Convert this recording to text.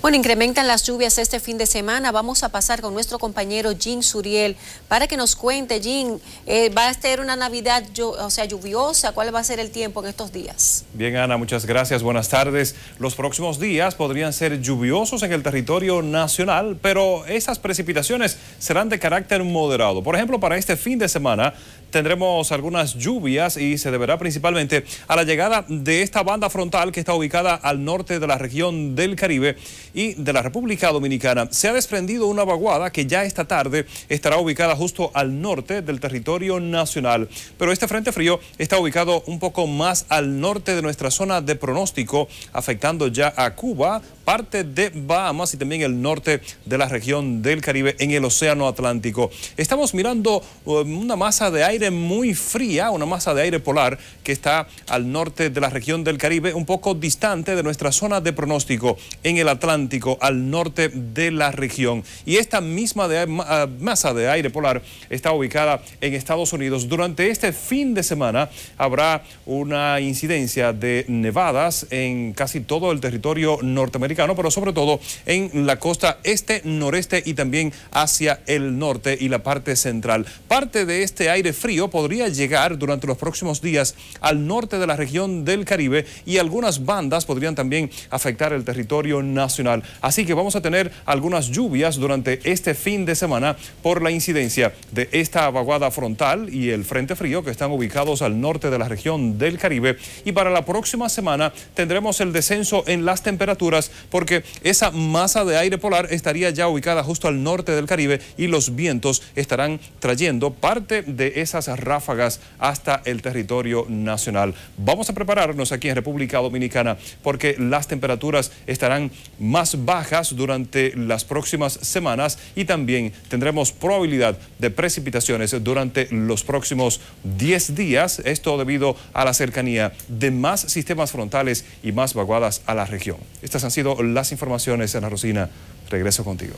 Bueno, incrementan las lluvias este fin de semana. Vamos a pasar con nuestro compañero Jim Suriel para que nos cuente, Jim, eh, ¿va a ser una Navidad o sea, lluviosa? ¿Cuál va a ser el tiempo en estos días? Bien, Ana, muchas gracias. Buenas tardes. Los próximos días podrían ser lluviosos en el territorio nacional, pero esas precipitaciones serán de carácter moderado. Por ejemplo, para este fin de semana tendremos algunas lluvias y se deberá principalmente a la llegada de esta banda frontal que está ubicada al norte de la región del Caribe y de la República Dominicana. Se ha desprendido una vaguada que ya esta tarde estará ubicada justo al norte del territorio nacional. Pero este frente frío está ubicado un poco más al norte de nuestra zona de pronóstico, afectando ya a Cuba, parte de Bahamas y también el norte de la región del Caribe en el Océano Atlántico. Estamos mirando um, una masa de aire muy fría, una masa de aire polar que está al norte de la región del Caribe, un poco distante de nuestra zona de pronóstico en el Atlántico, al norte de la región. Y esta misma ah, masa de aire polar está ubicada en Estados Unidos. Durante este fin de semana habrá una incidencia de nevadas en casi todo el territorio norteamericano pero sobre todo en la costa este, noreste y también hacia el norte y la parte central. Parte de este aire frío podría llegar durante los próximos días al norte de la región del Caribe y algunas bandas podrían también afectar el territorio nacional. Así que vamos a tener algunas lluvias durante este fin de semana por la incidencia de esta vaguada frontal y el frente frío que están ubicados al norte de la región del Caribe. Y para la próxima semana tendremos el descenso en las temperaturas, porque esa masa de aire polar estaría ya ubicada justo al norte del Caribe y los vientos estarán trayendo parte de esas ráfagas hasta el territorio nacional. Vamos a prepararnos aquí en República Dominicana porque las temperaturas estarán más bajas durante las próximas semanas y también tendremos probabilidad de precipitaciones durante los próximos 10 días, esto debido a la cercanía de más sistemas frontales y más vaguadas a la región. Estas han sido las informaciones. Ana Rosina, regreso contigo.